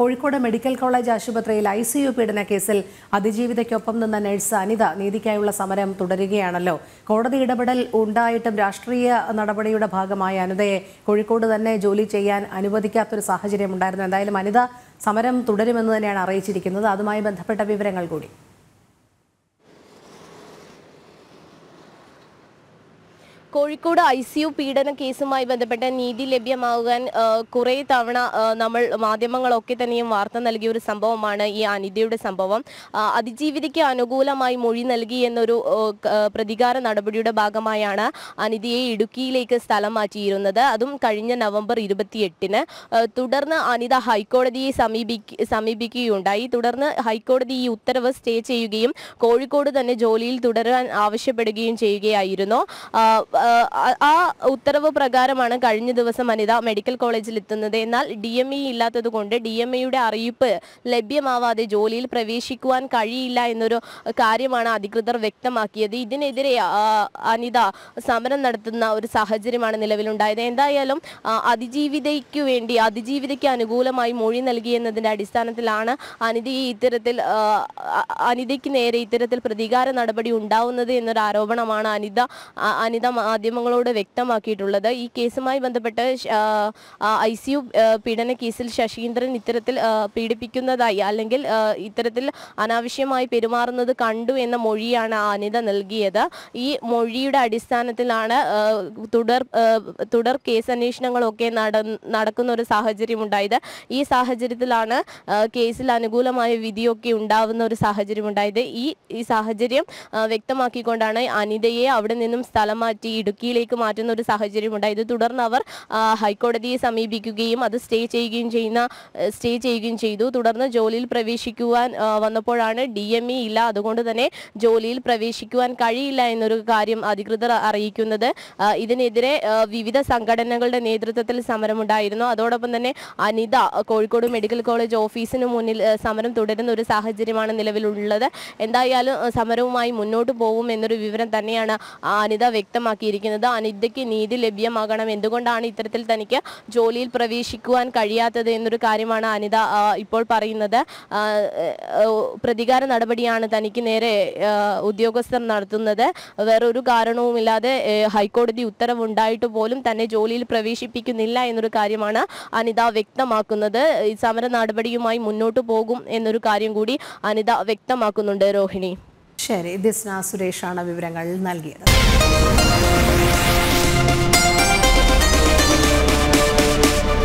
Kozhikode medical college ആശുപത്രിയിൽ I C U പീഡന കേസിൽ അതിജീവിതയ്ക്കൊപ്പം നിന്ന നഴ്സ് അനിത നീതിക്കായുള്ള സമരം തുടരുകയാണല്ലോ കോടതി ഇടപെടൽ ഉണ്ടായിട്ടും രാഷ്ട്രീയ നടപടിയുടെ ഭാഗമായ അനിതയെ കോഴിക്കോട് തന്നെ ജോലി ചെയ്യാൻ അനുവദിക്കാത്തൊരു സാഹചര്യം ഉണ്ടായിരുന്നു എന്തായാലും അനിത സമരം തുടരുമെന്ന് തന്നെയാണ് അറിയിച്ചിരിക്കുന്നത് അതുമായി ബന്ധപ്പെട്ട വിവരങ്ങൾ കൂടി കോഴിക്കോട് ഐ സി യു പീഡന കേസുമായി ബന്ധപ്പെട്ട നീതി ലഭ്യമാകാൻ കുറേ തവണ നമ്മൾ മാധ്യമങ്ങളൊക്കെ തന്നെയും വാർത്ത നൽകിയ ഒരു സംഭവമാണ് ഈ അനിതയുടെ സംഭവം അതിജീവിതയ്ക്ക് അനുകൂലമായി മൊഴി നൽകി എന്നൊരു പ്രതികാര നടപടിയുടെ ഭാഗമായാണ് അനിതയെ ഇടുക്കിയിലേക്ക് സ്ഥലം മാറ്റിയിരുന്നത് അതും കഴിഞ്ഞ നവംബർ ഇരുപത്തിയെട്ടിന് തുടർന്ന് അനിത ഹൈക്കോടതിയെ സമീപിക്ക സമീപിക്കുകയുണ്ടായി തുടർന്ന് ഹൈക്കോടതി ഈ ഉത്തരവ് സ്റ്റേ ചെയ്യുകയും കോഴിക്കോട് തന്നെ ജോലിയിൽ തുടരാൻ ആവശ്യപ്പെടുകയും ചെയ്യുകയായിരുന്നു ആ ഉത്തരവ് പ്രകാരമാണ് കഴിഞ്ഞ ദിവസം അനിത മെഡിക്കൽ കോളേജിൽ എത്തുന്നത് എന്നാൽ ഡി എം ഇ ഇല്ലാത്തത് കൊണ്ട് ഡി എം ഇയുടെ അറിയിപ്പ് ലഭ്യമാവാതെ ജോലിയിൽ പ്രവേശിക്കുവാൻ കഴിയില്ല എന്നൊരു കാര്യമാണ് അധികൃതർ വ്യക്തമാക്കിയത് ഇതിനെതിരെ അനിത സമരം നടത്തുന്ന ഒരു സാഹചര്യമാണ് നിലവിലുണ്ടായത് എന്തായാലും അതിജീവിതയ്ക്ക് വേണ്ടി അതിജീവിതയ്ക്ക് അനുകൂലമായി മൊഴി നൽകിയെന്നതിൻ്റെ അടിസ്ഥാനത്തിലാണ് അനിതയെ ഇത്തരത്തിൽ അനിതയ്ക്ക് നേരെ ഇത്തരത്തിൽ പ്രതികാര നടപടി ഉണ്ടാവുന്നത് എന്നൊരു ആരോപണമാണ് അനിത അനിത മാധ്യമങ്ങളോട് വ്യക്തമാക്കിയിട്ടുള്ളത് ഈ കേസുമായി ബന്ധപ്പെട്ട് ഐ സി യു പീഡന കേസിൽ ശശീന്ദ്രൻ ഇത്തരത്തിൽ പീഡിപ്പിക്കുന്നതായി അല്ലെങ്കിൽ ഇത്തരത്തിൽ അനാവശ്യമായി പെരുമാറുന്നത് കണ്ടു എന്ന മൊഴിയാണ് അനിത നൽകിയത് ഈ മൊഴിയുടെ അടിസ്ഥാനത്തിലാണ് തുടർ തുടർ കേസ് അന്വേഷണങ്ങളൊക്കെ നടക്കുന്ന ഒരു സാഹചര്യം ഉണ്ടായത് ഈ സാഹചര്യത്തിലാണ് കേസിൽ അനുകൂലമായ വിധിയൊക്കെ ഉണ്ടാവുന്ന ഒരു സാഹചര്യം ഉണ്ടായത് ഈ ഈ സാഹചര്യം വ്യക്തമാക്കിക്കൊണ്ടാണ് അനിതയെ അവിടെ നിന്നും സ്ഥലം മാറ്റി ഇടുക്കിയിലേക്ക് മാറ്റുന്ന ഒരു സാഹചര്യമുണ്ടായി ഇത് തുടർന്ന് അവർ ഹൈക്കോടതിയെ സമീപിക്കുകയും അത് സ്റ്റേ ചെയ്യുകയും ചെയ്യുന്ന സ്റ്റേ ചെയ്യുകയും ചെയ്തു തുടർന്ന് ജോലിയിൽ പ്രവേശിക്കുവാൻ വന്നപ്പോഴാണ് ഡി എം ഇ ഇല്ല അതുകൊണ്ട് തന്നെ ജോലിയിൽ പ്രവേശിക്കുവാൻ കഴിയില്ല എന്നൊരു കാര്യം അധികൃതർ അറിയിക്കുന്നത് ഇതിനെതിരെ വിവിധ സംഘടനകളുടെ നേതൃത്വത്തിൽ സമരമുണ്ടായിരുന്നു അതോടൊപ്പം തന്നെ അനിത കോഴിക്കോട് മെഡിക്കൽ കോളേജ് ഓഫീസിന് മുന്നിൽ സമരം തുടരുന്ന ഒരു സാഹചര്യമാണ് നിലവിലുള്ളത് എന്തായാലും സമരവുമായി മുന്നോട്ട് പോകും എന്നൊരു വിവരം തന്നെയാണ് അനിത വ്യക്തമാക്കിയിരിക്കുന്നത് പറഞ്ഞിരിക്കുന്നത് അനിതയ്ക്ക് നീതി ലഭ്യമാകണം എന്തുകൊണ്ടാണ് ഇത്തരത്തിൽ തനിക്ക് ജോലിയിൽ പ്രവേശിക്കുവാൻ കഴിയാത്തത് എന്നൊരു കാര്യമാണ് അനിത ഇപ്പോൾ പറയുന്നത് പ്രതികാര നടപടിയാണ് തനിക്ക് നേരെ ഉദ്യോഗസ്ഥർ നടത്തുന്നത് വേറൊരു കാരണവുമില്ലാതെ ഹൈക്കോടതി ഉത്തരവുണ്ടായിട്ട് പോലും തന്നെ ജോലിയിൽ പ്രവേശിപ്പിക്കുന്നില്ല എന്നൊരു കാര്യമാണ് അനിത വ്യക്തമാക്കുന്നത് സമര നടപടിയുമായി മുന്നോട്ട് പോകും എന്നൊരു കാര്യം കൂടി അനിത വ്യക്തമാക്കുന്നുണ്ട് രോഹിണി ശരി ദിസ്ന സുരേഷാണ് വിവരങ്ങൾ നൽകിയത്